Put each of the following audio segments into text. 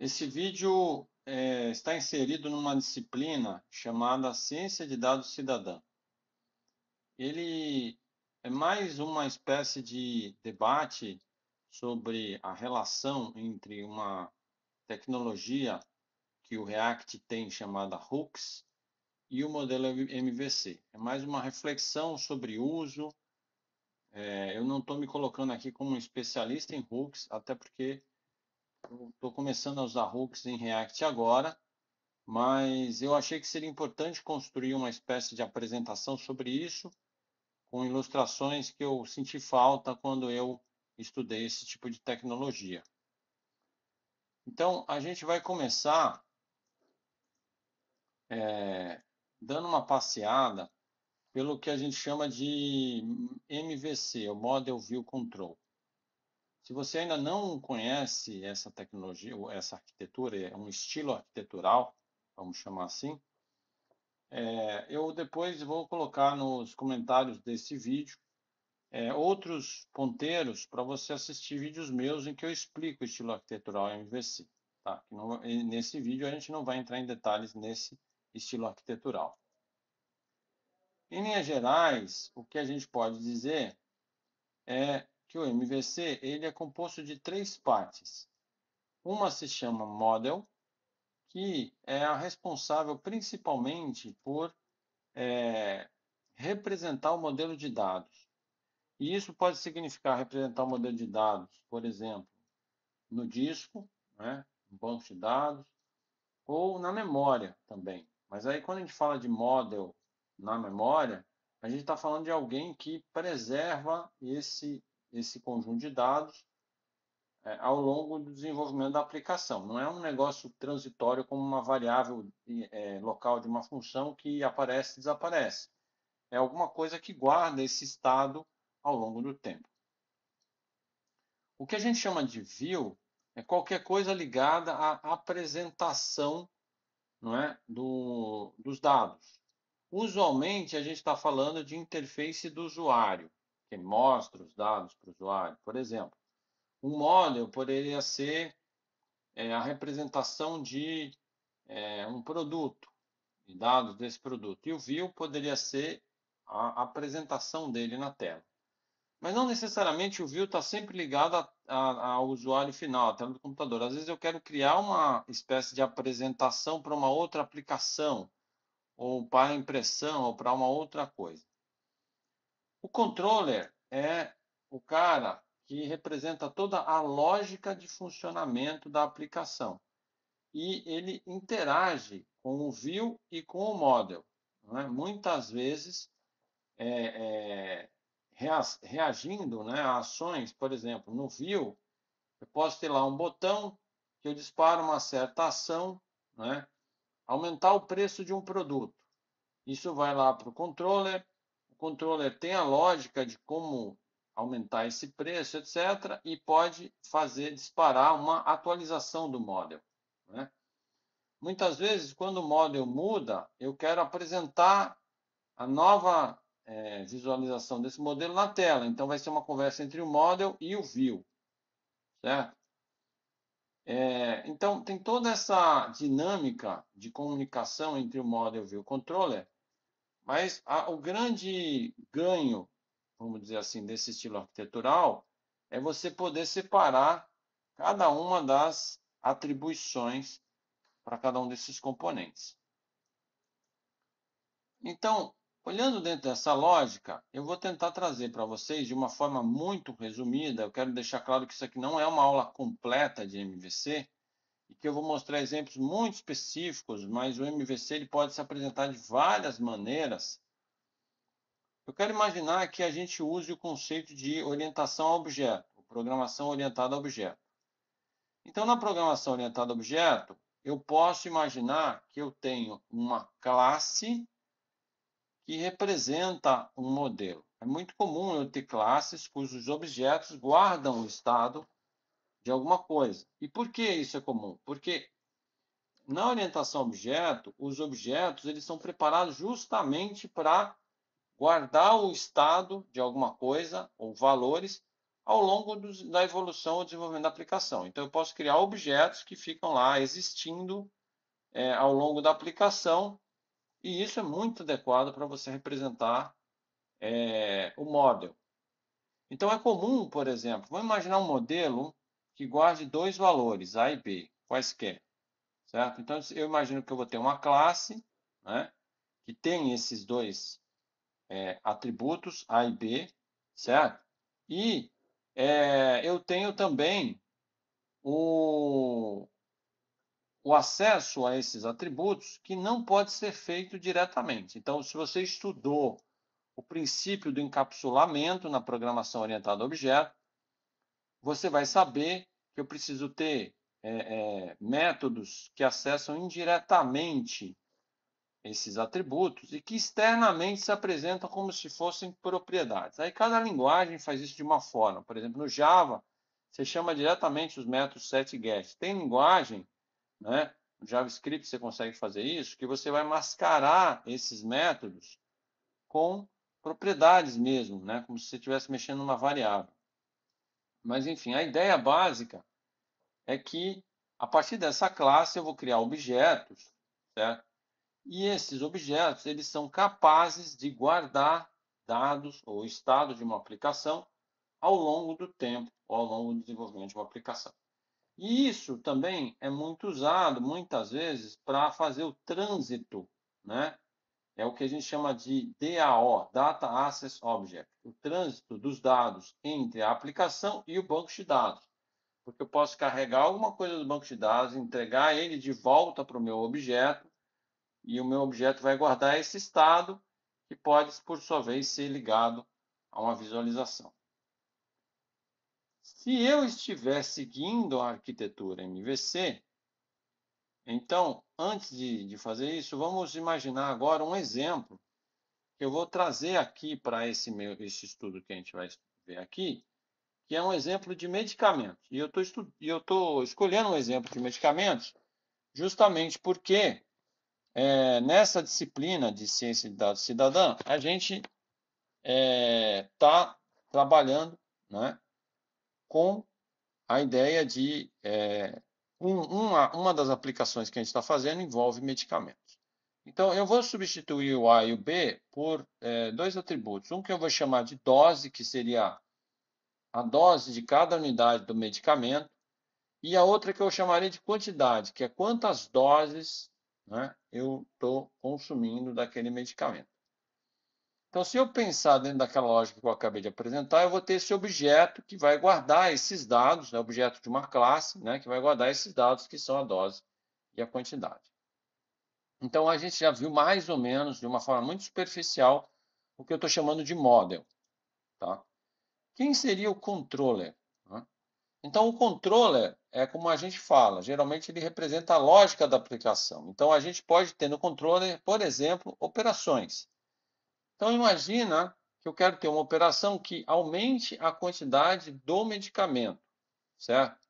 Esse vídeo é, está inserido numa disciplina chamada Ciência de Dados Cidadã. Ele é mais uma espécie de debate sobre a relação entre uma tecnologia que o React tem chamada hooks e o modelo MVC. É mais uma reflexão sobre uso. É, eu não estou me colocando aqui como um especialista em hooks, até porque estou começando a usar hooks em React agora, mas eu achei que seria importante construir uma espécie de apresentação sobre isso, com ilustrações que eu senti falta quando eu estudei esse tipo de tecnologia. Então, a gente vai começar é, dando uma passeada pelo que a gente chama de MVC, o Model View Control. Se você ainda não conhece essa tecnologia, ou essa arquitetura, é um estilo arquitetural, vamos chamar assim, é, eu depois vou colocar nos comentários desse vídeo é, outros ponteiros para você assistir vídeos meus em que eu explico o estilo arquitetural MVC. Tá? Não, nesse vídeo a gente não vai entrar em detalhes nesse estilo arquitetural. Em linhas gerais, o que a gente pode dizer é que o MVC ele é composto de três partes. Uma se chama model, que é a responsável principalmente por é, representar o modelo de dados. E isso pode significar representar o modelo de dados, por exemplo, no disco, né, no banco de dados, ou na memória também. Mas aí quando a gente fala de model na memória, a gente está falando de alguém que preserva esse esse conjunto de dados é, ao longo do desenvolvimento da aplicação. Não é um negócio transitório como uma variável é, local de uma função que aparece e desaparece. É alguma coisa que guarda esse estado ao longo do tempo. O que a gente chama de view é qualquer coisa ligada à apresentação não é, do, dos dados. Usualmente, a gente está falando de interface do usuário que mostra os dados para o usuário. Por exemplo, um model poderia ser é, a representação de é, um produto, dados desse produto. E o view poderia ser a apresentação dele na tela. Mas não necessariamente o view está sempre ligado a, a, ao usuário final, à tela do computador. Às vezes eu quero criar uma espécie de apresentação para uma outra aplicação, ou para impressão, ou para uma outra coisa. O controller é o cara que representa toda a lógica de funcionamento da aplicação. E ele interage com o view e com o model. Né? Muitas vezes, é, é, reagindo né, a ações, por exemplo, no view, eu posso ter lá um botão que eu disparo uma certa ação, né? aumentar o preço de um produto. Isso vai lá para o controller, controller tem a lógica de como aumentar esse preço, etc., e pode fazer disparar uma atualização do model. Né? Muitas vezes, quando o model muda, eu quero apresentar a nova é, visualização desse modelo na tela. Então, vai ser uma conversa entre o model e o view. Certo? É, então, tem toda essa dinâmica de comunicação entre o model e o view controller mas a, o grande ganho, vamos dizer assim, desse estilo arquitetural é você poder separar cada uma das atribuições para cada um desses componentes. Então, olhando dentro dessa lógica, eu vou tentar trazer para vocês de uma forma muito resumida. Eu quero deixar claro que isso aqui não é uma aula completa de MVC, e que eu vou mostrar exemplos muito específicos, mas o MVC ele pode se apresentar de várias maneiras. Eu quero imaginar que a gente use o conceito de orientação a objeto, programação orientada a objeto. Então, na programação orientada a objeto, eu posso imaginar que eu tenho uma classe que representa um modelo. É muito comum eu ter classes cujos objetos guardam o estado de alguma coisa. E por que isso é comum? Porque na orientação objeto, os objetos eles são preparados justamente para guardar o estado de alguma coisa ou valores ao longo da evolução ou desenvolvimento da aplicação. Então, eu posso criar objetos que ficam lá existindo é, ao longo da aplicação, e isso é muito adequado para você representar é, o model. Então, é comum, por exemplo, vamos imaginar um modelo, que guarde dois valores, A e B, quaisquer. Certo? Então, eu imagino que eu vou ter uma classe né, que tem esses dois é, atributos, A e B, certo? E é, eu tenho também o, o acesso a esses atributos que não pode ser feito diretamente. Então, se você estudou o princípio do encapsulamento na programação orientada a objeto, você vai saber que eu preciso ter é, é, métodos que acessam indiretamente esses atributos e que externamente se apresentam como se fossem propriedades. Aí cada linguagem faz isso de uma forma. Por exemplo, no Java, você chama diretamente os métodos set e get. Tem linguagem, né? No JavaScript você consegue fazer isso, que você vai mascarar esses métodos com propriedades mesmo, né? Como se você estivesse mexendo numa variável. Mas, enfim, a ideia básica é que, a partir dessa classe, eu vou criar objetos, certo? E esses objetos, eles são capazes de guardar dados ou estado de uma aplicação ao longo do tempo, ou ao longo do desenvolvimento de uma aplicação. E isso também é muito usado, muitas vezes, para fazer o trânsito, né? É o que a gente chama de DAO, Data Access Object o trânsito dos dados entre a aplicação e o banco de dados. Porque eu posso carregar alguma coisa do banco de dados, entregar ele de volta para o meu objeto, e o meu objeto vai guardar esse estado, que pode, por sua vez, ser ligado a uma visualização. Se eu estiver seguindo a arquitetura MVC, então, antes de, de fazer isso, vamos imaginar agora um exemplo eu vou trazer aqui para esse meu esse estudo que a gente vai ver aqui, que é um exemplo de medicamentos. E eu tô estou escolhendo um exemplo de medicamentos justamente porque é, nessa disciplina de ciência de dados cidadã, a gente está é, tá trabalhando né, com a ideia de é, um, uma, uma das aplicações que a gente está fazendo envolve medicamentos. Então, eu vou substituir o A e o B por é, dois atributos. Um que eu vou chamar de dose, que seria a dose de cada unidade do medicamento, e a outra que eu chamaria de quantidade, que é quantas doses né, eu estou consumindo daquele medicamento. Então, se eu pensar dentro daquela lógica que eu acabei de apresentar, eu vou ter esse objeto que vai guardar esses dados, né, objeto de uma classe, né, que vai guardar esses dados que são a dose e a quantidade. Então a gente já viu mais ou menos, de uma forma muito superficial, o que eu estou chamando de model. Tá? Quem seria o controller? Né? Então o controller é como a gente fala, geralmente ele representa a lógica da aplicação. Então a gente pode ter no controller, por exemplo, operações. Então imagina que eu quero ter uma operação que aumente a quantidade do medicamento, certo?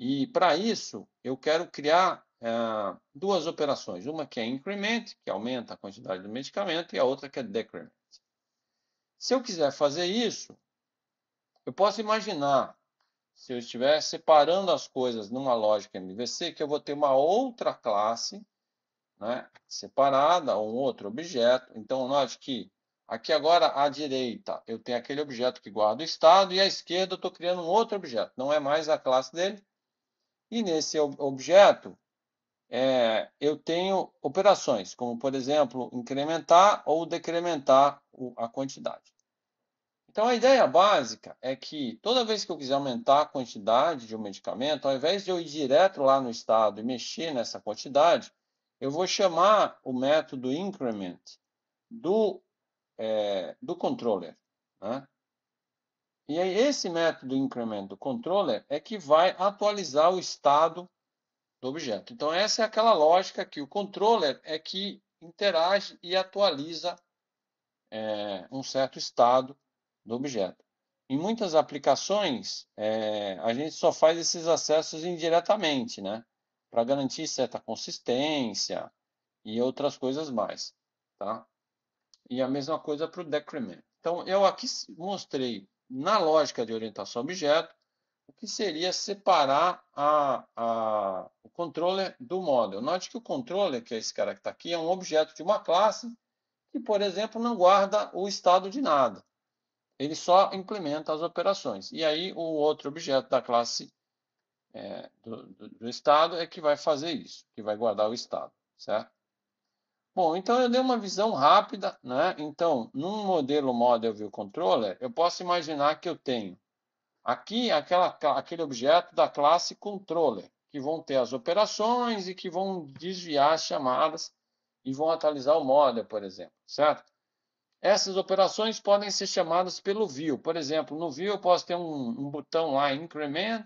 E para isso eu quero criar ah, duas operações. Uma que é increment, que aumenta a quantidade do medicamento, e a outra que é decrement. Se eu quiser fazer isso, eu posso imaginar, se eu estiver separando as coisas numa lógica MVC, que eu vou ter uma outra classe né, separada, ou um outro objeto. Então, note que Aqui agora, à direita, eu tenho aquele objeto que guarda o estado, e à esquerda eu estou criando um outro objeto, não é mais a classe dele. E nesse objeto, é, eu tenho operações, como, por exemplo, incrementar ou decrementar a quantidade. Então, a ideia básica é que toda vez que eu quiser aumentar a quantidade de um medicamento, ao invés de eu ir direto lá no estado e mexer nessa quantidade, eu vou chamar o método increment do, é, do controller. Né? E aí, esse método increment do controller é que vai atualizar o estado do objeto. Então, essa é aquela lógica que o controller é que interage e atualiza é, um certo estado do objeto. Em muitas aplicações, é, a gente só faz esses acessos indiretamente, né? Para garantir certa consistência e outras coisas mais, tá? E a mesma coisa para o decrement. Então, eu aqui mostrei na lógica de orientação objeto o que seria separar a, a, o controller do model. Note que o controller, que é esse cara que está aqui, é um objeto de uma classe que, por exemplo, não guarda o estado de nada. Ele só implementa as operações. E aí o outro objeto da classe é, do, do, do estado é que vai fazer isso, que vai guardar o estado, certo? Bom, então eu dei uma visão rápida, né? Então, num modelo Model View Controller, eu posso imaginar que eu tenho Aqui, aquela, aquele objeto da classe controller, que vão ter as operações e que vão desviar as chamadas e vão atualizar o model, por exemplo, certo? Essas operações podem ser chamadas pelo view. Por exemplo, no view eu posso ter um, um botão lá, increment,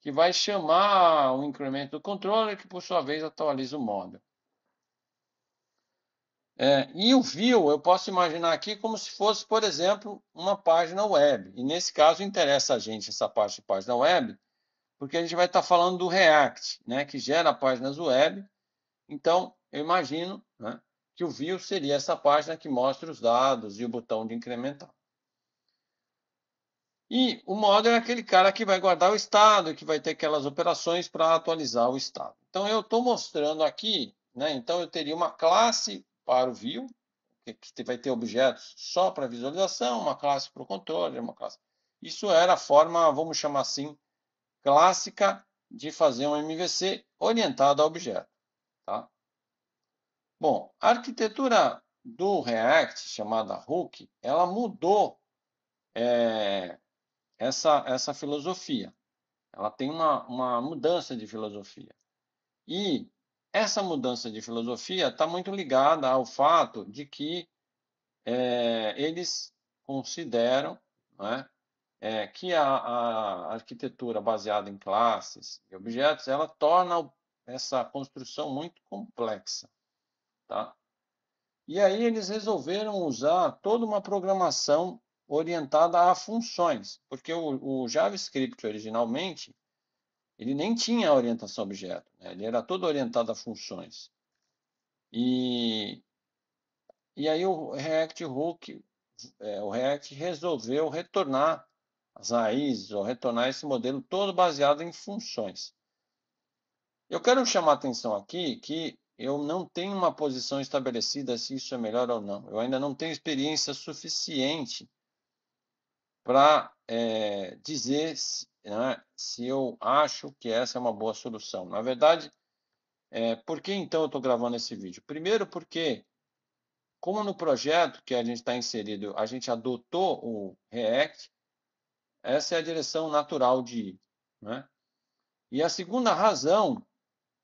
que vai chamar o incremento do controller, que por sua vez atualiza o model. É, e o view eu posso imaginar aqui como se fosse, por exemplo, uma página web. E nesse caso interessa a gente essa parte de página web, porque a gente vai estar falando do React, né, que gera páginas web. Então, eu imagino né, que o view seria essa página que mostra os dados e o botão de incrementar. E o model é aquele cara que vai guardar o estado, que vai ter aquelas operações para atualizar o estado. Então, eu estou mostrando aqui, né, então eu teria uma classe para o view, que vai ter objetos só para visualização, uma classe para o controle, uma classe. Isso era a forma, vamos chamar assim, clássica de fazer um MVC orientado a objeto. Tá? Bom, a arquitetura do React, chamada Hook, ela mudou é, essa, essa filosofia. Ela tem uma, uma mudança de filosofia. E essa mudança de filosofia está muito ligada ao fato de que é, eles consideram né, é, que a, a, arquitetura baseada em classes e objetos ela torna essa construção muito complexa. Tá? E aí eles resolveram usar toda uma programação orientada a funções, porque o, o JavaScript originalmente ele nem tinha a orientação objeto, né? ele era todo orientado a funções. E, e aí o React Hook, é, o React resolveu retornar as raízes, ou retornar esse modelo todo baseado em funções. Eu quero chamar a atenção aqui que eu não tenho uma posição estabelecida se isso é melhor ou não. Eu ainda não tenho experiência suficiente para é, dizer né, se eu acho que essa é uma boa solução. Na verdade, é, por que então eu estou gravando esse vídeo? Primeiro, porque, como no projeto que a gente está inserido, a gente adotou o React, essa é a direção natural de ir. Né? E a segunda razão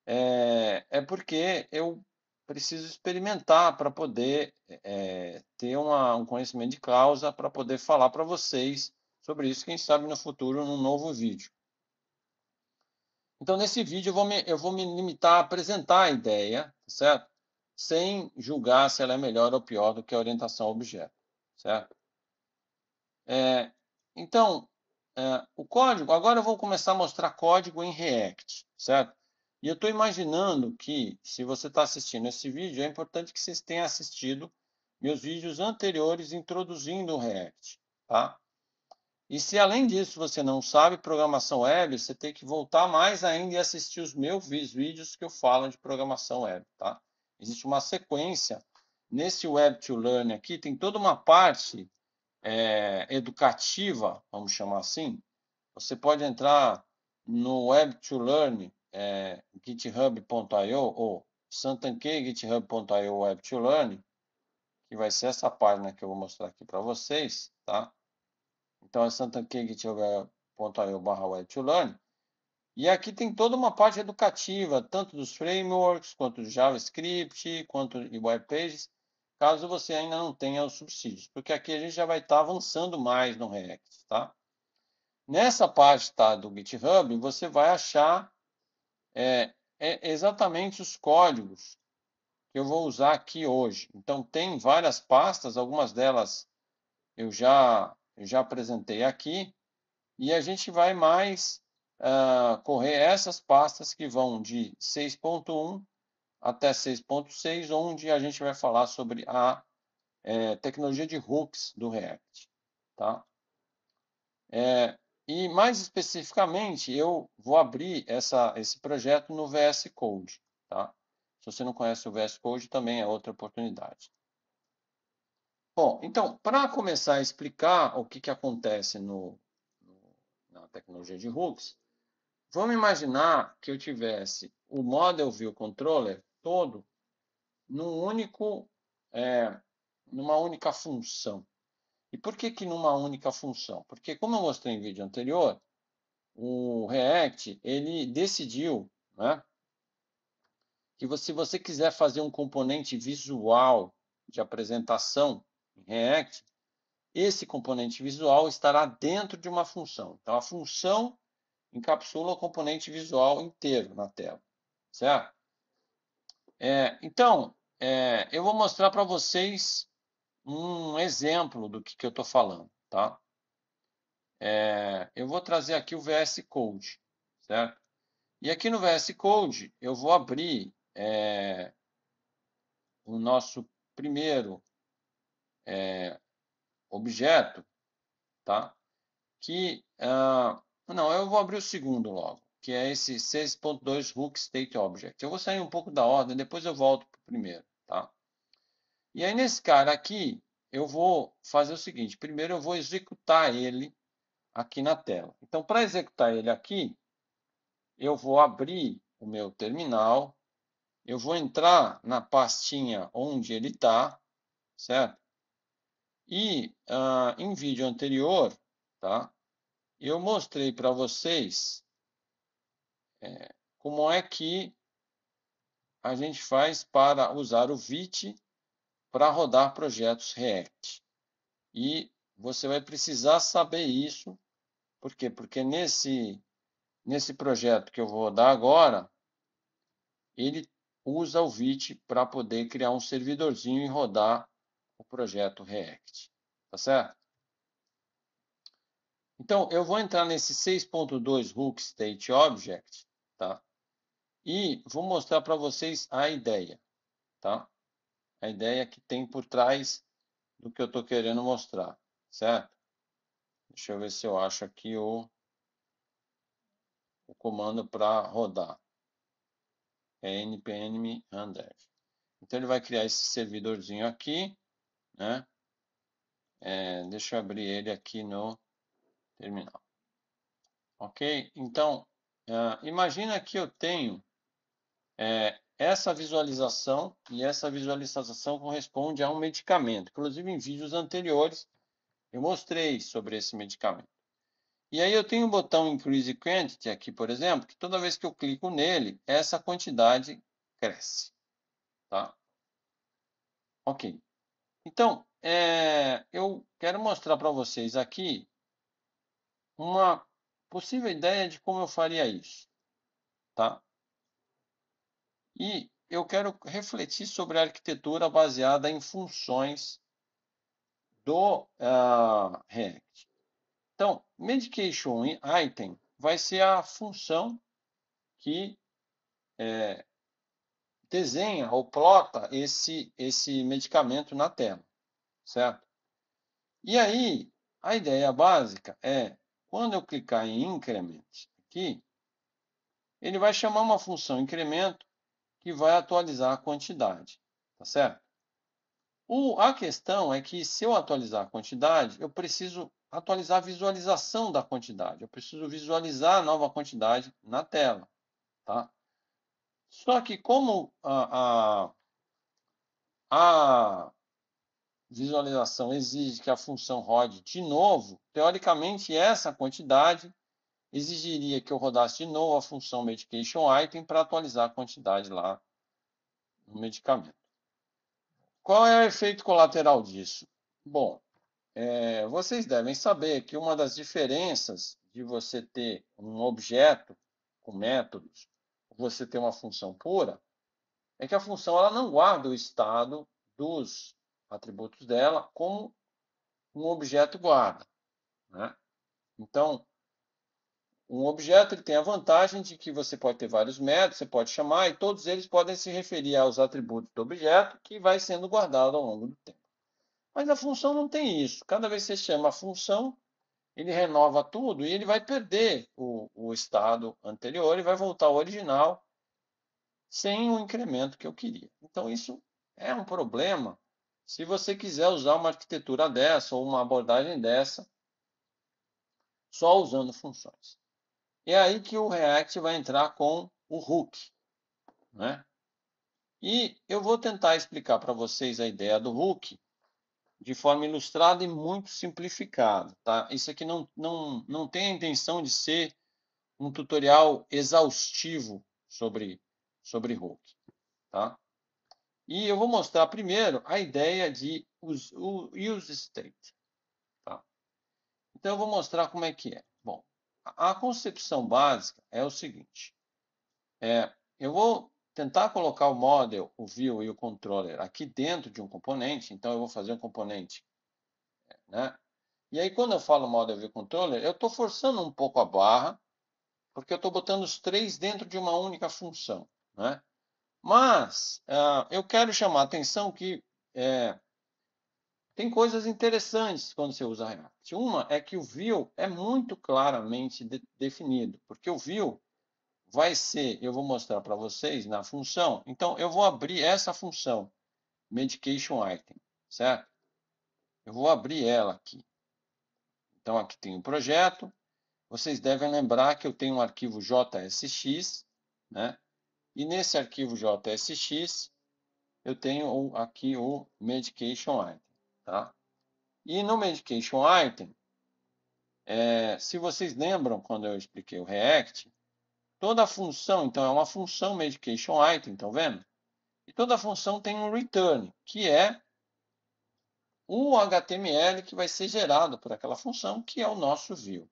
é, é porque eu preciso experimentar para poder é, ter uma, um conhecimento de causa, para poder falar para vocês Sobre isso, quem sabe no futuro, num novo vídeo. Então, nesse vídeo, eu vou me, eu vou me limitar a apresentar a ideia, tá certo? Sem julgar se ela é melhor ou pior do que a orientação ao objeto, certo? É, então, é, o código, agora eu vou começar a mostrar código em React, certo? E eu estou imaginando que, se você está assistindo esse vídeo, é importante que vocês tenham assistido meus vídeos anteriores introduzindo o React, tá? E se além disso você não sabe programação web, você tem que voltar mais ainda e assistir os meus vídeos que eu falo de programação web, tá? Existe uma sequência nesse Web to Learn aqui, tem toda uma parte é, educativa, vamos chamar assim. Você pode entrar no Web to Learn é, github.io ou GitHub.io Web to Learn, que vai ser essa página que eu vou mostrar aqui para vocês, tá? Então é santankingio web E aqui tem toda uma parte educativa, tanto dos frameworks, quanto do JavaScript, quanto de web pages, caso você ainda não tenha os subsídios, porque aqui a gente já vai estar tá avançando mais no React, tá? Nessa parte tá, do GitHub, você vai achar é, é exatamente os códigos que eu vou usar aqui hoje. Então, tem várias pastas, algumas delas eu já já apresentei aqui, e a gente vai mais uh, correr essas pastas que vão de 6.1 até 6.6, onde a gente vai falar sobre a é, tecnologia de hooks do React. Tá? É, e mais especificamente, eu vou abrir essa, esse projeto no VS Code. Tá? Se você não conhece o VS Code, também é outra oportunidade. Bom, então, para começar a explicar o que, que acontece no, no, na tecnologia de Hooks, vamos imaginar que eu tivesse o Model View Controller todo num único, é, numa única função. E por que, que numa única função? Porque, como eu mostrei em vídeo anterior, o React ele decidiu né, que se você quiser fazer um componente visual de apresentação React, esse componente visual estará dentro de uma função. Então, a função encapsula o componente visual inteiro na tela, certo? É, então, é, eu vou mostrar para vocês um exemplo do que, que eu estou falando, tá? É, eu vou trazer aqui o VS Code, certo? E aqui no VS Code, eu vou abrir é, o nosso primeiro é, objeto, tá? Que, ah, não, eu vou abrir o segundo logo, que é esse 6.2 hook state object. Eu vou sair um pouco da ordem, depois eu volto para o primeiro, tá? E aí, nesse cara aqui, eu vou fazer o seguinte, primeiro eu vou executar ele aqui na tela. Então, para executar ele aqui, eu vou abrir o meu terminal, eu vou entrar na pastinha onde ele está, certo? E ah, em vídeo anterior, tá? Eu mostrei para vocês é, como é que a gente faz para usar o VIT para rodar projetos React. E você vai precisar saber isso, por quê? Porque nesse, nesse projeto que eu vou rodar agora, ele usa o VIT para poder criar um servidorzinho e rodar o projeto React. Tá certo? Então, eu vou entrar nesse 6.2 hook state object, tá? E vou mostrar para vocês a ideia, tá? A ideia que tem por trás do que eu estou querendo mostrar, certo? Deixa eu ver se eu acho aqui o, o comando para rodar. É npm handler. Então, ele vai criar esse servidorzinho aqui né? É, deixa eu abrir ele aqui no terminal. Ok? Então, uh, imagina que eu tenho é, essa visualização e essa visualização corresponde a um medicamento. Inclusive, em vídeos anteriores, eu mostrei sobre esse medicamento. E aí eu tenho o um botão Increase Quantity aqui, por exemplo, que toda vez que eu clico nele, essa quantidade cresce. Tá? Ok. Então, é, eu quero mostrar para vocês aqui uma possível ideia de como eu faria isso. Tá? E eu quero refletir sobre a arquitetura baseada em funções do uh, React. Então, medication item vai ser a função que é, desenha ou plota esse, esse medicamento na tela, certo? E aí, a ideia básica é, quando eu clicar em increment aqui, ele vai chamar uma função incremento que vai atualizar a quantidade, tá certo? O, a questão é que se eu atualizar a quantidade, eu preciso atualizar a visualização da quantidade, eu preciso visualizar a nova quantidade na tela, tá? Só que como a, a, a visualização exige que a função rode de novo, teoricamente essa quantidade exigiria que eu rodasse de novo a função medication item para atualizar a quantidade lá no medicamento. Qual é o efeito colateral disso? Bom, é, vocês devem saber que uma das diferenças de você ter um objeto com métodos você ter uma função pura é que a função ela não guarda o estado dos atributos dela como um objeto guarda. Né? Então, um objeto ele tem a vantagem de que você pode ter vários métodos, você pode chamar, e todos eles podem se referir aos atributos do objeto, que vai sendo guardado ao longo do tempo. Mas a função não tem isso. Cada vez que você chama a função, ele renova tudo e ele vai perder o, o estado anterior e vai voltar ao original sem o incremento que eu queria. Então, isso é um problema se você quiser usar uma arquitetura dessa ou uma abordagem dessa, só usando funções. É aí que o React vai entrar com o hook. Né? E eu vou tentar explicar para vocês a ideia do hook de forma ilustrada e muito simplificada. Tá? Isso aqui não, não, não tem a intenção de ser um tutorial exaustivo sobre, sobre Hulk. Tá? E eu vou mostrar primeiro a ideia de use, use state. Tá? Então, eu vou mostrar como é que é. Bom, a concepção básica é o seguinte. É, eu vou tentar colocar o model, o view e o controller aqui dentro de um componente, então eu vou fazer um componente. Né? E aí, quando eu falo model view controller, eu estou forçando um pouco a barra, porque eu estou botando os três dentro de uma única função. Né? Mas uh, eu quero chamar a atenção que é, tem coisas interessantes quando você usa React. Uma é que o view é muito claramente de definido, porque o view vai ser, eu vou mostrar para vocês na função. Então, eu vou abrir essa função, medication item, certo? Eu vou abrir ela aqui. Então, aqui tem o projeto. Vocês devem lembrar que eu tenho um arquivo JSX, né? E nesse arquivo JSX, eu tenho aqui o medication item, tá? E no medication item, é, se vocês lembram quando eu expliquei o React, Toda função, então, é uma função medication item, estão tá vendo? E toda função tem um return, que é o HTML que vai ser gerado por aquela função, que é o nosso view.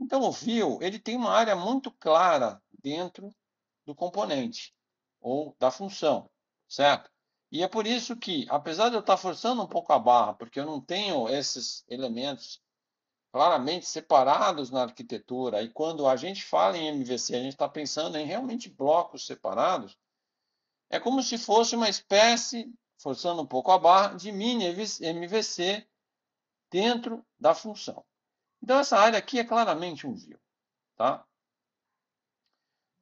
Então, o view ele tem uma área muito clara dentro do componente ou da função, certo? E é por isso que, apesar de eu estar forçando um pouco a barra, porque eu não tenho esses elementos claramente separados na arquitetura. E quando a gente fala em MVC, a gente está pensando em realmente blocos separados. É como se fosse uma espécie, forçando um pouco a barra, de mini MVC dentro da função. Então, essa área aqui é claramente um view. Tá?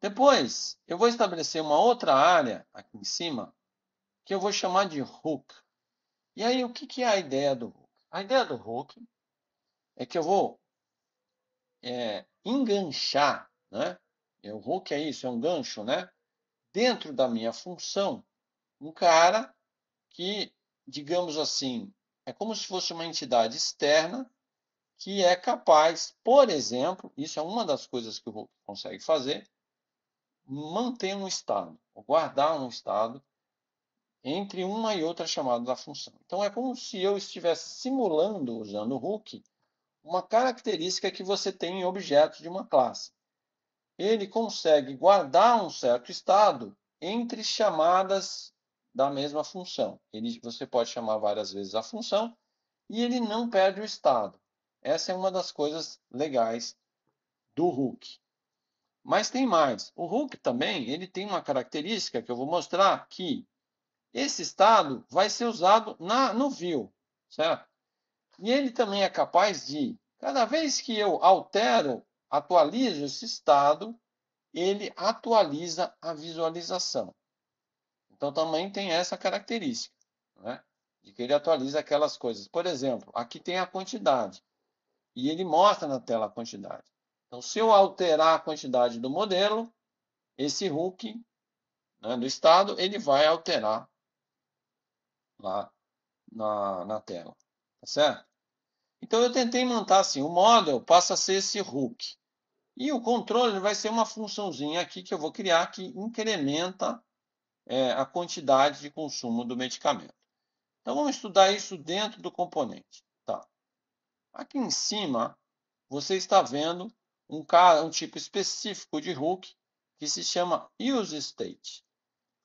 Depois, eu vou estabelecer uma outra área aqui em cima, que eu vou chamar de hook. E aí, o que é a ideia do hook? A ideia do hook é que eu vou é, enganchar, né? Eu vou, é isso? É um gancho, né? Dentro da minha função, um cara que, digamos assim, é como se fosse uma entidade externa que é capaz, por exemplo, isso é uma das coisas que o Hulk consegue fazer, manter um estado, ou guardar um estado entre uma e outra chamada da função. Então é como se eu estivesse simulando, usando o Hulk, uma característica que você tem em objetos de uma classe. Ele consegue guardar um certo estado entre chamadas da mesma função. Ele, você pode chamar várias vezes a função e ele não perde o estado. Essa é uma das coisas legais do Hulk. Mas tem mais. O Hulk também ele tem uma característica que eu vou mostrar que esse estado vai ser usado na, no view, certo? E ele também é capaz de, cada vez que eu altero, atualizo esse estado, ele atualiza a visualização. Então também tem essa característica, né? de que ele atualiza aquelas coisas. Por exemplo, aqui tem a quantidade e ele mostra na tela a quantidade. Então, se eu alterar a quantidade do modelo, esse hook né, do estado ele vai alterar lá na, na tela, tá certo? Então eu tentei montar assim, o model passa a ser esse hook. E o controle vai ser uma funçãozinha aqui que eu vou criar que incrementa é, a quantidade de consumo do medicamento. Então vamos estudar isso dentro do componente. Tá. Aqui em cima você está vendo um, um tipo específico de hook que se chama useState.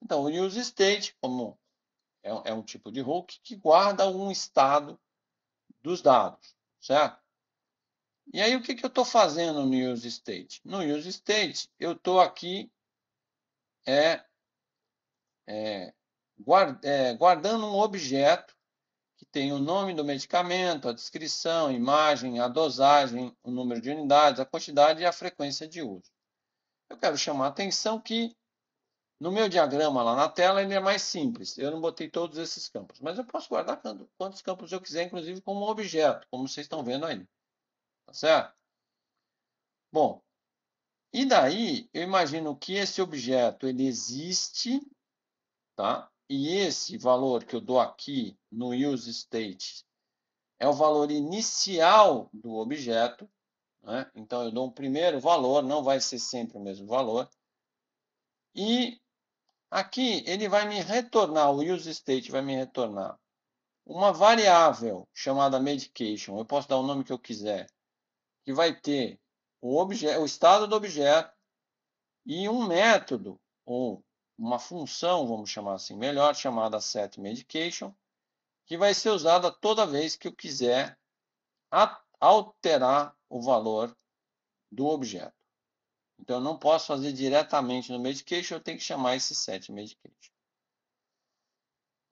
Então o useState, como é, é um tipo de hook que guarda um estado dos dados, certo? E aí, o que, que eu estou fazendo no use state? No use state, eu estou aqui é, é, guard, é, guardando um objeto que tem o nome do medicamento, a descrição, a imagem, a dosagem, o número de unidades, a quantidade e a frequência de uso. Eu quero chamar a atenção que no meu diagrama lá na tela, ele é mais simples. Eu não botei todos esses campos, mas eu posso guardar quantos campos eu quiser, inclusive como objeto, como vocês estão vendo aí. Tá certo? Bom, e daí eu imagino que esse objeto ele existe, tá? E esse valor que eu dou aqui no use state é o valor inicial do objeto. Né? Então, eu dou um primeiro valor, não vai ser sempre o mesmo valor. E Aqui ele vai me retornar, o use state vai me retornar uma variável chamada medication, eu posso dar o nome que eu quiser, que vai ter o, objeto, o estado do objeto e um método ou uma função, vamos chamar assim, melhor chamada set medication, que vai ser usada toda vez que eu quiser alterar o valor do objeto. Então, eu não posso fazer diretamente no medication, eu tenho que chamar esse set medication.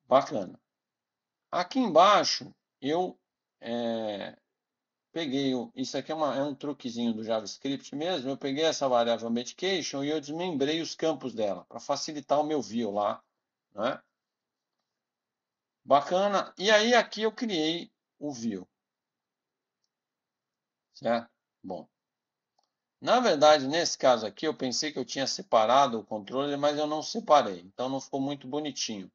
Bacana. Aqui embaixo, eu é, peguei, o, isso aqui é, uma, é, um truquezinho do JavaScript mesmo, eu peguei essa variável medication e eu desmembrei os campos dela, para facilitar o meu view lá. Né? Bacana. E aí, aqui eu criei o view. Certo? Bom. Na verdade, nesse caso aqui, eu pensei que eu tinha separado o controle, mas eu não separei, então não ficou muito bonitinho.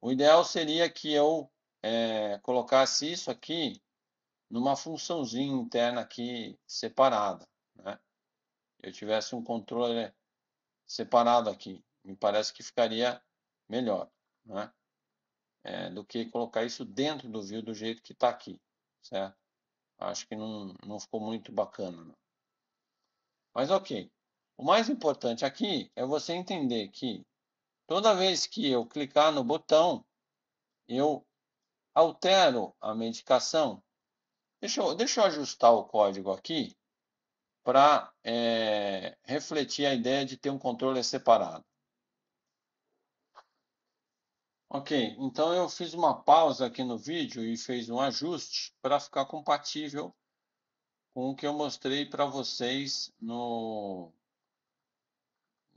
O ideal seria que eu é, colocasse isso aqui numa funçãozinha interna aqui separada. Né? Eu tivesse um controle separado aqui. Me parece que ficaria melhor né? é, do que colocar isso dentro do view do jeito que está aqui. Certo? Acho que não, não ficou muito bacana. Não. Mas ok. O mais importante aqui é você entender que toda vez que eu clicar no botão, eu altero a medicação. Deixa eu, deixa eu ajustar o código aqui para é, refletir a ideia de ter um controle separado. Ok, então eu fiz uma pausa aqui no vídeo e fiz um ajuste para ficar compatível com o que eu mostrei para vocês no,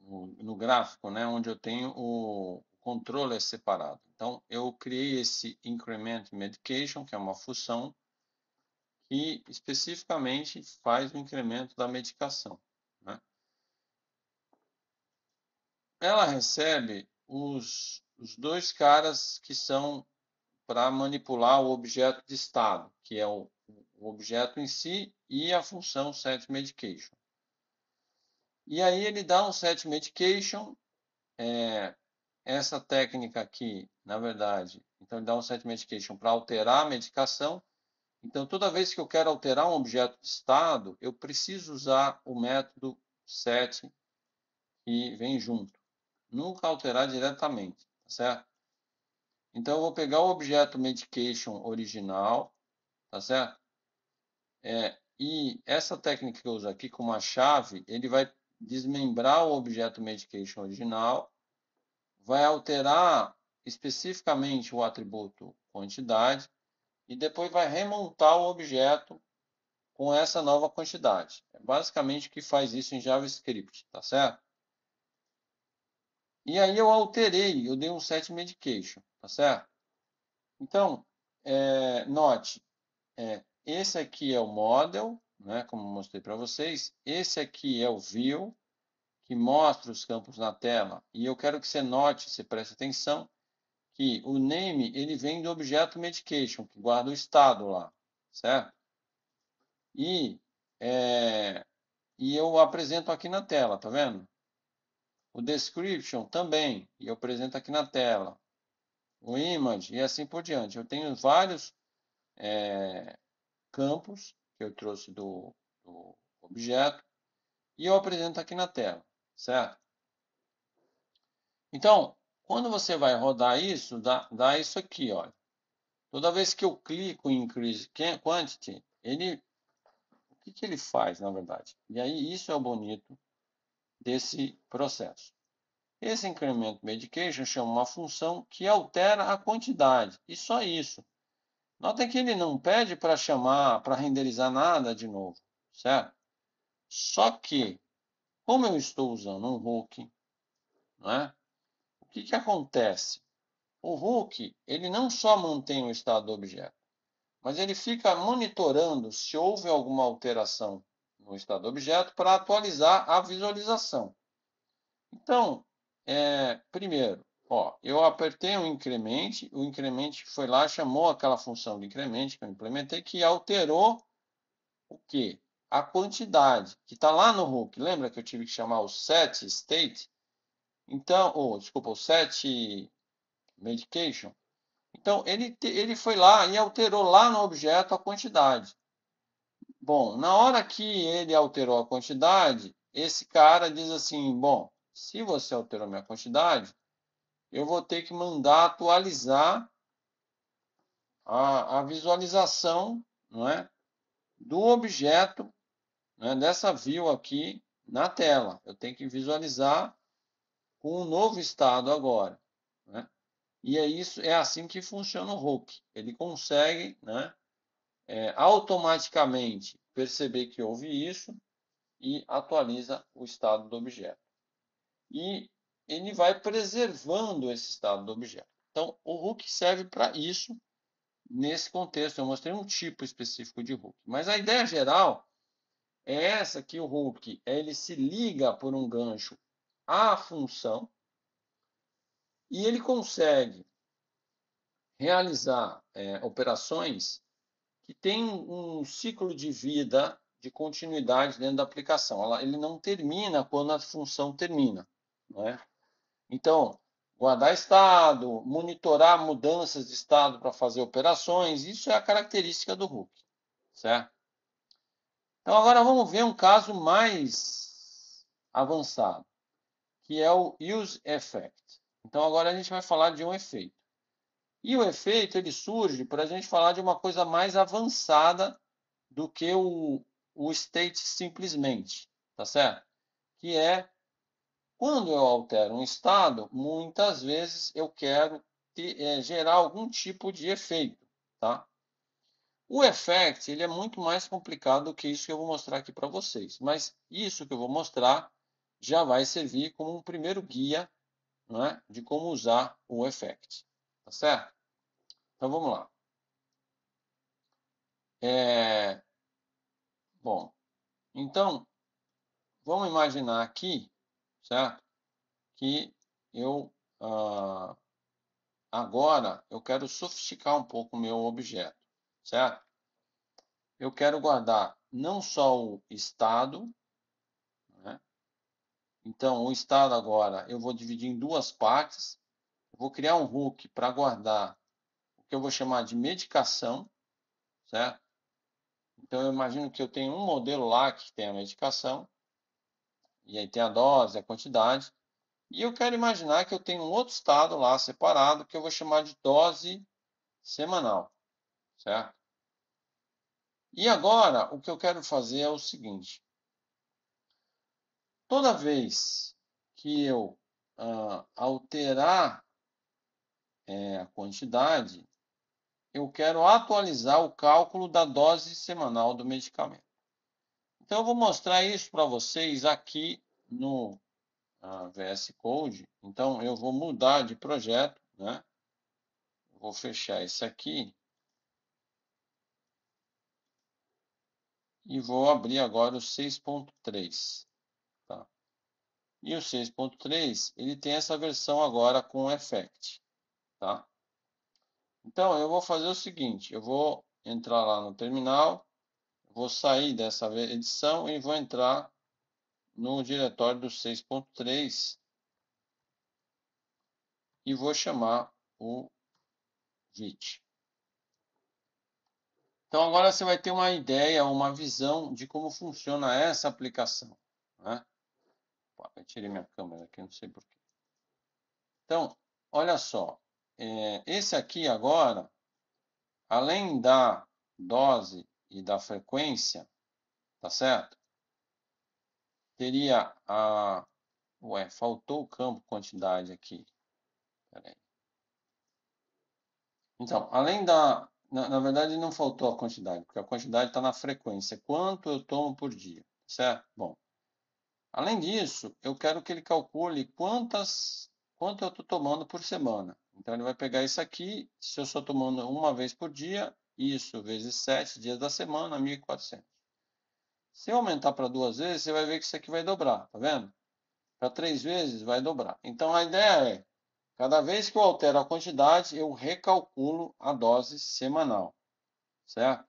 no, gráfico, né, onde eu tenho o controle é separado. Então, eu criei esse Increment Medication, que é uma função que especificamente faz o incremento da medicação. Né? Ela recebe os, os dois caras que são para manipular o objeto de estado, que é o, o objeto em si e a função set medication. E aí ele dá um set medication, é, essa técnica aqui, na verdade, então ele dá um set medication para alterar a medicação. Então, toda vez que eu quero alterar um objeto de estado, eu preciso usar o método set que vem junto. Nunca alterar diretamente, tá certo? Então, eu vou pegar o objeto medication original, tá certo? É, e essa técnica que eu uso aqui, com uma chave, ele vai desmembrar o objeto medication original, vai alterar especificamente o atributo quantidade e depois vai remontar o objeto com essa nova quantidade. É basicamente o que faz isso em JavaScript, tá certo? E aí eu alterei, eu dei um set medication, tá certo? Então, é, note, é, esse aqui é o model, né, como mostrei para vocês. Esse aqui é o view, que mostra os campos na tela. E eu quero que você note, você preste atenção, que o name ele vem do objeto medication, que guarda o estado lá, certo? E, é, e eu apresento aqui na tela, tá vendo? O description também, e eu apresento aqui na tela. O image e assim por diante. Eu tenho vários é, campos que eu trouxe do, do objeto e eu apresento aqui na tela, certo? Então, quando você vai rodar isso, dá, dá isso aqui, olha. Toda vez que eu clico em Increase Quantity, ele, o que, que ele faz, na verdade? E aí, isso é o bonito desse processo. Esse incremento medication chama uma função que altera a quantidade, e só isso. Notem que ele não pede para chamar, para renderizar nada de novo, certo? Só que, como eu estou usando um hook, né, o que, que acontece? O hook, ele não só mantém o estado do objeto, mas ele fica monitorando se houve alguma alteração no estado do objeto para atualizar a visualização. Então, é, primeiro, Ó, eu apertei o incremento, o incremento foi lá, chamou aquela função de incremento que eu implementei, que alterou o quê? A quantidade, que está lá no hook. Lembra que eu tive que chamar o set state? Então, oh, desculpa, o set medication. Então, ele, ele foi lá e alterou lá no objeto a quantidade. Bom, na hora que ele alterou a quantidade, esse cara diz assim, bom, se você alterou minha quantidade, eu vou ter que mandar atualizar a, a visualização não é, do objeto né, dessa view aqui na tela. Eu tenho que visualizar com um novo estado agora. Né. E é, isso, é assim que funciona o Hulk. Ele consegue né, é, automaticamente perceber que houve isso e atualiza o estado do objeto. E ele vai preservando esse estado do objeto. Então, o hook serve para isso nesse contexto. Eu mostrei um tipo específico de hook. Mas a ideia geral é essa que o hook ele se liga por um gancho à função e ele consegue realizar é, operações que têm um ciclo de vida de continuidade dentro da aplicação. Ela, ele não termina quando a função termina. Não é? Então, guardar estado, monitorar mudanças de estado para fazer operações, isso é a característica do Hulk, certo? Então, agora vamos ver um caso mais avançado, que é o Use Effect. Então, agora a gente vai falar de um efeito. E o efeito ele surge para a gente falar de uma coisa mais avançada do que o, o state simplesmente, tá certo? Que é quando eu altero um estado, muitas vezes eu quero ter, é, eh, gerar algum tipo de efeito, tá? O effect ele é muito mais complicado do que isso que eu vou mostrar aqui para vocês, mas isso que eu vou mostrar já vai servir como um primeiro guia né, de como usar o effect, tá certo? Então vamos lá. É... Bom, então vamos imaginar aqui certo? Que eu ah, agora eu quero sofisticar um pouco o meu objeto, certo? Eu quero guardar não só o estado, né? então o estado agora eu vou dividir em duas partes. Eu vou criar um hook para guardar o que eu vou chamar de medicação, certo? Então eu imagino que eu tenho um modelo lá que tem a medicação e aí tem a dose, a quantidade. E eu quero imaginar que eu tenho um outro estado lá separado que eu vou chamar de dose semanal, certo? E agora, o que eu quero fazer é o seguinte. Toda vez que eu alterar é, a quantidade, eu quero atualizar o cálculo da dose semanal do medicamento. Então, eu vou mostrar isso para vocês aqui no uh, ah, VS Code. Então, eu vou mudar de projeto, né? Vou fechar esse aqui. E vou abrir agora o 6.3. Tá? E o 6.3, ele tem essa versão agora com Effect. Tá? Então, eu vou fazer o seguinte. Eu vou entrar lá no terminal vou sair dessa edição e vou entrar no diretório do 6.3 e vou chamar o VIT. Então, agora você vai ter uma ideia, uma visão de como funciona essa aplicação. Né? Pô, eu tirei minha câmera aqui, não sei porquê. Então, olha só. É, esse aqui agora, além da dose e da frequência, tá certo? Teria a... Ué, faltou o campo quantidade aqui. Peraí. Então, além da... Na, na verdade, não faltou a quantidade, porque a quantidade está na frequência. Quanto eu tomo por dia, tá certo? Bom, além disso, eu quero que ele calcule quantas, quanto eu estou tomando por semana. Então, ele vai pegar isso aqui. Se eu estou tomando uma vez por dia, isso, vezes 7 dias da semana, 1.400. Se eu aumentar para duas vezes, você vai ver que isso aqui vai dobrar, tá vendo? Para três vezes, vai dobrar. Então, a ideia é, cada vez que eu altero a quantidade, eu recalculo a dose semanal, certo?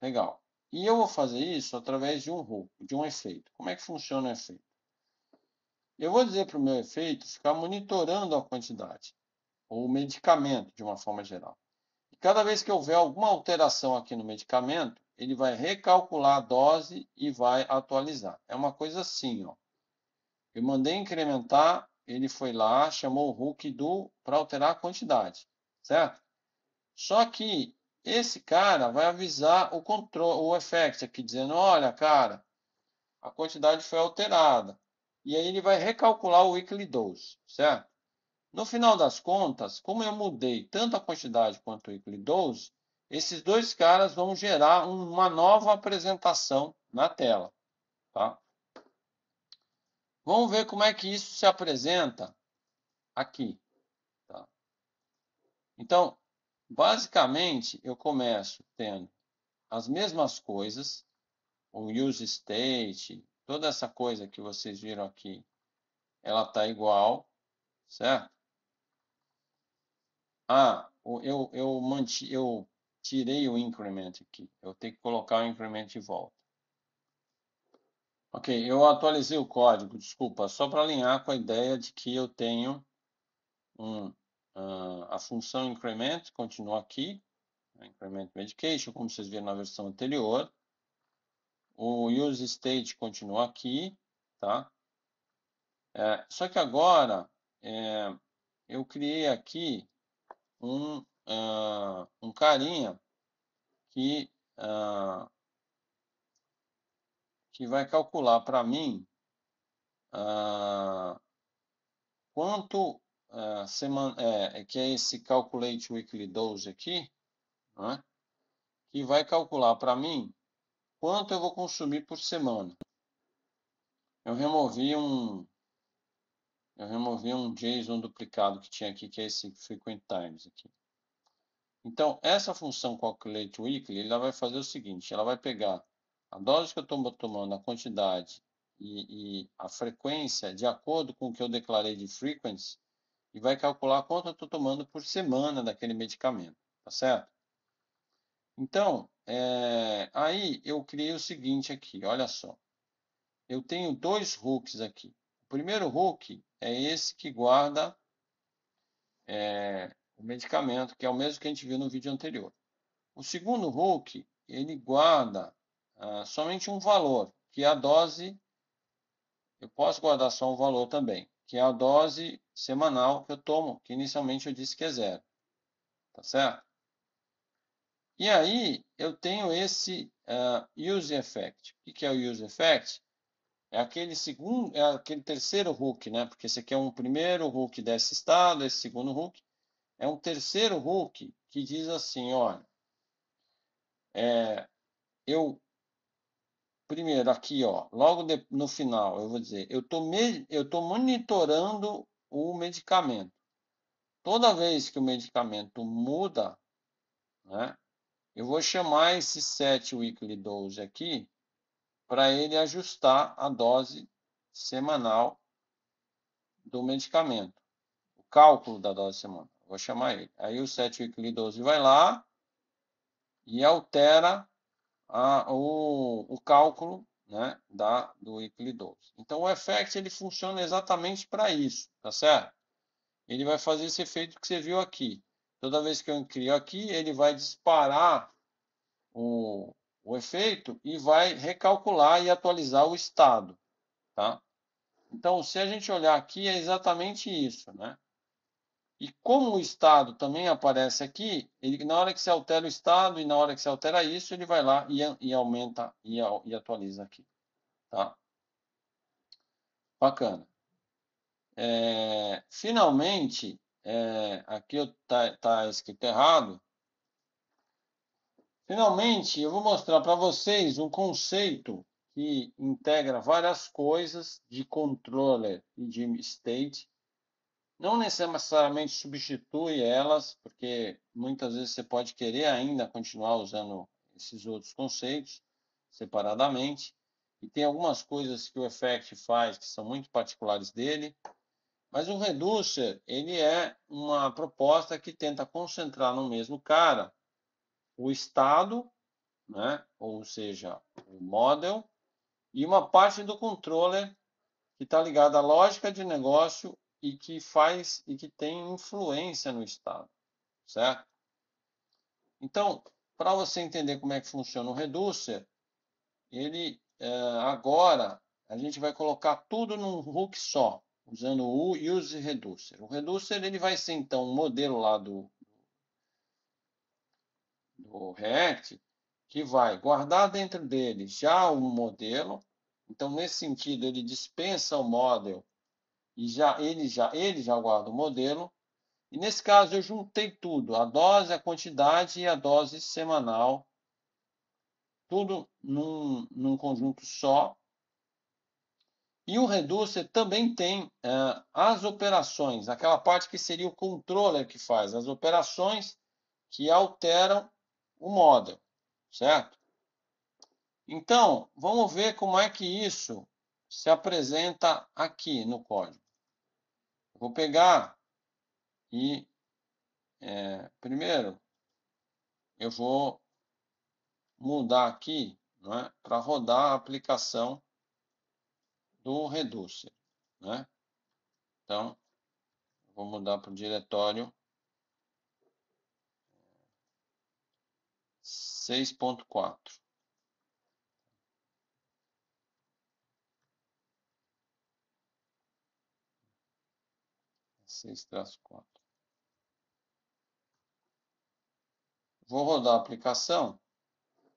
Legal. E eu vou fazer isso através de um roubo, de um efeito. Como é que funciona o efeito? Eu vou dizer para o meu efeito ficar monitorando a quantidade, ou o medicamento, de uma forma geral. Cada vez que houver alguma alteração aqui no medicamento, ele vai recalcular a dose e vai atualizar. É uma coisa assim, ó. Eu mandei incrementar, ele foi lá, chamou o Hulk do para alterar a quantidade, certo? Só que esse cara vai avisar o controle, o effect aqui dizendo, olha, cara, a quantidade foi alterada. E aí ele vai recalcular o weekly dose, certo? No final das contas, como eu mudei tanto a quantidade quanto o dose, esses dois caras vão gerar uma nova apresentação na tela. Tá? Vamos ver como é que isso se apresenta aqui. Tá? Então, basicamente, eu começo tendo as mesmas coisas, o use state, toda essa coisa que vocês viram aqui, ela está igual, certo? Ah, eu, eu, manti, eu tirei o increment aqui. Eu tenho que colocar o increment de volta. Ok, eu atualizei o código, desculpa, só para alinhar com a ideia de que eu tenho um, uh, a função increment, continua aqui, né, increment medication, como vocês viram na versão anterior. O use state continua aqui, tá? É, só que agora é, eu criei aqui um, uh, um carinha que, uh, que vai calcular para mim uh, quanto semana, é, é, que é esse Calculate Weekly Dose aqui, né, que vai calcular para mim quanto eu vou consumir por semana. Eu removi um, eu removi um JSON duplicado que tinha aqui, que é esse frequent times aqui. Então, essa função calculate weekly, ela vai fazer o seguinte, ela vai pegar a dose que eu estou tomando, a quantidade e, e, a frequência, de acordo com o que eu declarei de frequency, e vai calcular quanto eu estou tomando por semana daquele medicamento, tá certo? Então, é, aí eu criei o seguinte aqui, olha só. Eu tenho dois hooks aqui primeiro Hulk é esse que guarda é, o medicamento, que é o mesmo que a gente viu no vídeo anterior. O segundo Hulk, ele guarda ah, somente um valor, que é a dose. Eu posso guardar só um valor também, que é a dose semanal que eu tomo, que inicialmente eu disse que é zero. Tá certo? E aí eu tenho esse uh, use effect. O que é o use effect? é aquele segundo, é aquele terceiro Hulk, né? Porque esse aqui é um primeiro Hulk desse estado, esse segundo Hulk é um terceiro Hulk que diz assim, olha, é, eu primeiro aqui, ó, logo de, no final, eu vou dizer, eu tô me, eu tô monitorando o medicamento. Toda vez que o medicamento muda, né? Eu vou chamar esse set weekly dose aqui para ele ajustar a dose semanal do medicamento. O cálculo da dose semanal, vou chamar ele. Aí o 7 weekly dose vai lá e altera a, o, o cálculo né, da, do weekly dose. Então o effect ele funciona exatamente para isso, tá certo? Ele vai fazer esse efeito que você viu aqui. Toda vez que eu crio aqui, ele vai disparar o, o efeito e vai recalcular e atualizar o estado, tá? Então, se a gente olhar aqui, é exatamente isso, né? E como o estado também aparece aqui, ele, na hora que se altera o estado e na hora que se altera isso, ele vai lá e, e aumenta e, e, atualiza aqui. Tá? Bacana. É, finalmente, é, aqui está tá escrito errado, Finalmente, eu vou mostrar para vocês um conceito que integra várias coisas de controller e de state. Não necessariamente substitui elas, porque muitas vezes você pode querer ainda continuar usando esses outros conceitos separadamente. E tem algumas coisas que o Effect faz que são muito particulares dele. Mas o Reducer, ele é uma proposta que tenta concentrar no mesmo cara o estado, né, ou seja, o model, e uma parte do controller que está ligada à lógica de negócio e que faz e que tem influência no estado, certo? Então, para você entender como é que funciona o reducer, ele é, agora a gente vai colocar tudo num hook só, usando o use reducer. O reducer ele vai ser então um modelo lá do do React, que vai guardar dentro dele já um modelo. Então, nesse sentido, ele dispensa o model e já ele já ele já guarda o modelo. E nesse caso eu juntei tudo, a dose, a quantidade e a dose semanal, tudo num, num conjunto só. E o reducer também tem eh, as operações, aquela parte que seria o controller que faz as operações que alteram o model, certo? Então, vamos ver como é que isso se apresenta aqui no código. Vou pegar e, é, primeiro, eu vou mudar aqui né, para rodar a aplicação do Reducer. Né? Então, vou mudar para o diretório 6.4. Seis quatro. Vou rodar a aplicação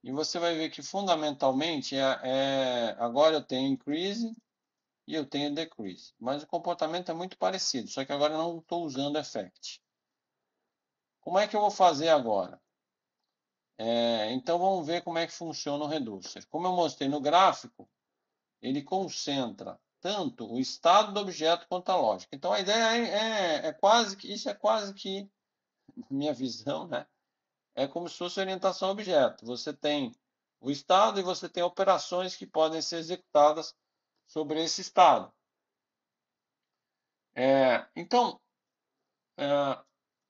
e você vai ver que fundamentalmente é, é agora eu tenho increase e eu tenho decrease, mas o comportamento é muito parecido, só que agora eu não estou usando effect. Como é que eu vou fazer agora? É, então vamos ver como é que funciona o reducer. Como eu mostrei no gráfico, ele concentra tanto o estado do objeto quanto a lógica. Então a ideia é, é, é quase que isso é quase que minha visão, né? É como se fosse orientação objeto. Você tem o estado e você tem operações que podem ser executadas sobre esse estado. É, então, é,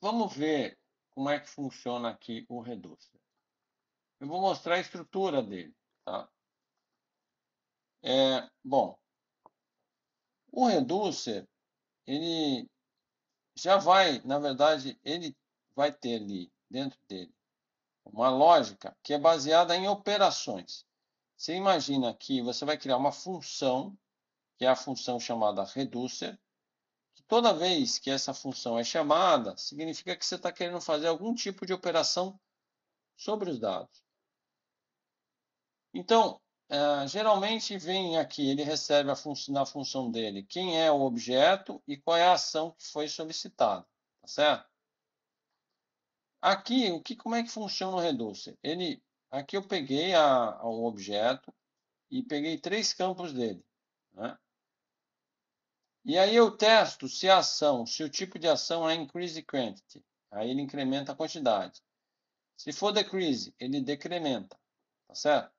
vamos ver como é que funciona aqui o reducer. Eu vou mostrar a estrutura dele. Tá? É, bom, o reducer, ele já vai, na verdade, ele vai ter ali, dentro dele, uma lógica que é baseada em operações. Você imagina que você vai criar uma função, que é a função chamada reducer, que toda vez que essa função é chamada, significa que você está querendo fazer algum tipo de operação sobre os dados. Então, uh, geralmente vem aqui, ele recebe fun na função dele quem é o objeto e qual é a ação que foi solicitada, tá certo? Aqui, o que, como é que funciona o Reducer? Ele, aqui eu peguei a, a um objeto e peguei três campos dele, né? E aí eu testo se a ação, se o tipo de ação é increase quantity. Aí ele incrementa a quantidade. Se for decrease, ele decrementa, tá certo?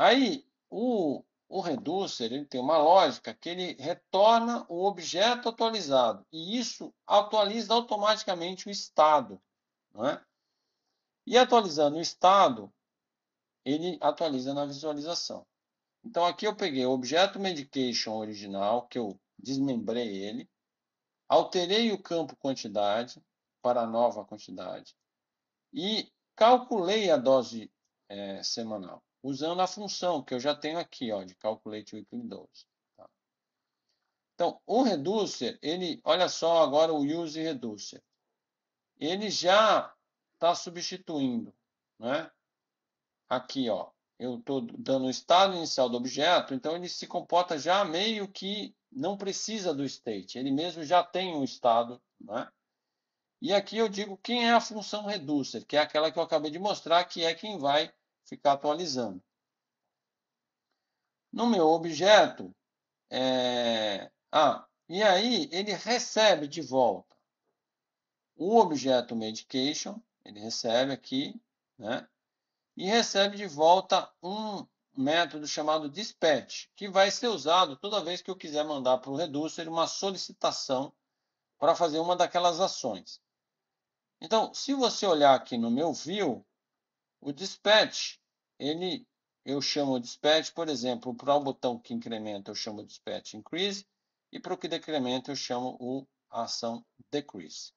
Aí, o, o reducer ele tem uma lógica que ele retorna o objeto atualizado, e isso atualiza automaticamente o estado. É? E atualizando o estado, ele atualiza na visualização. Então, aqui eu peguei o objeto medication original, que eu desmembrei ele, alterei o campo quantidade para a nova quantidade e calculei a dose é, semanal usando a função que eu já tenho aqui, ó, de calculate weekly dose. Tá? Então, o reducer, ele, olha só agora o use reducer. Ele já está substituindo, né? Aqui, ó, eu estou dando o estado inicial do objeto, então ele se comporta já meio que não precisa do state, ele mesmo já tem um estado, né? E aqui eu digo quem é a função reducer, que é aquela que eu acabei de mostrar, que é quem vai ficar atualizando. No meu objeto, é... ah, e aí ele recebe de volta o objeto medication, ele recebe aqui, né? E recebe de volta um método chamado dispatch, que vai ser usado toda vez que eu quiser mandar para o Reducer uma solicitação para fazer uma daquelas ações. Então, se você olhar aqui no meu view, o dispatch, ele, eu chamo o dispatch, por exemplo, para o botão que incrementa, eu chamo o dispatch increase, e para o que decrementa, eu chamo o ação decrease,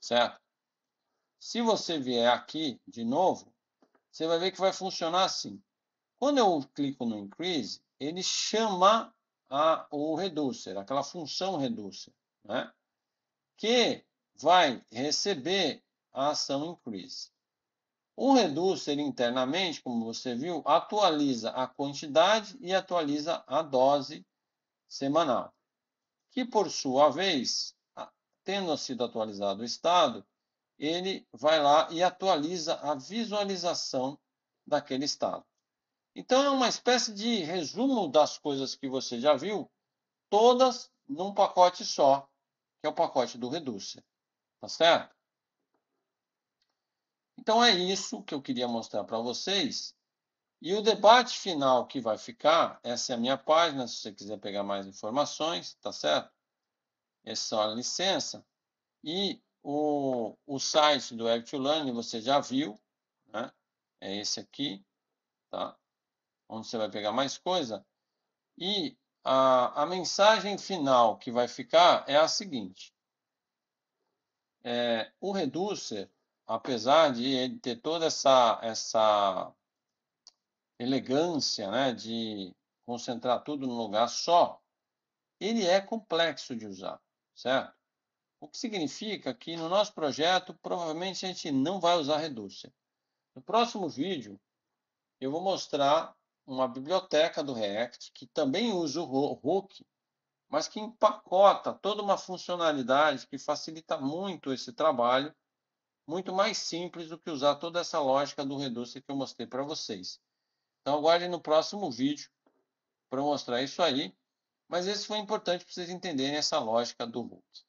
certo? Se você vier aqui de novo, você vai ver que vai funcionar assim. Quando eu clico no increase, ele chama a, o reducer, aquela função reducer, né? que vai receber a ação increase. O reducer internamente, como você viu, atualiza a quantidade e atualiza a dose semanal, que por sua vez, tendo sido atualizado o estado, ele vai lá e atualiza a visualização daquele estado. Então é uma espécie de resumo das coisas que você já viu, todas num pacote só, que é o pacote do reducer. Tá certo? Então é isso que eu queria mostrar para vocês. E o debate final que vai ficar, essa é a minha página, se você quiser pegar mais informações, tá certo? Essa é só a licença. E o, o site do Web to Learn, você já viu, né? É esse aqui, tá? Onde você vai pegar mais coisa. E a, a mensagem final que vai ficar é a seguinte. É, o Reducer apesar de ele ter toda essa, essa elegância né, de concentrar tudo num lugar só, ele é complexo de usar, certo? O que significa que no nosso projeto provavelmente a gente não vai usar Reducer. No próximo vídeo eu vou mostrar uma biblioteca do React que também usa o Hook, mas que empacota toda uma funcionalidade que facilita muito esse trabalho muito mais simples do que usar toda essa lógica do Reducer que eu mostrei para vocês. Então, aguarde no próximo vídeo para mostrar isso aí. Mas esse foi importante para vocês entenderem essa lógica do Volt.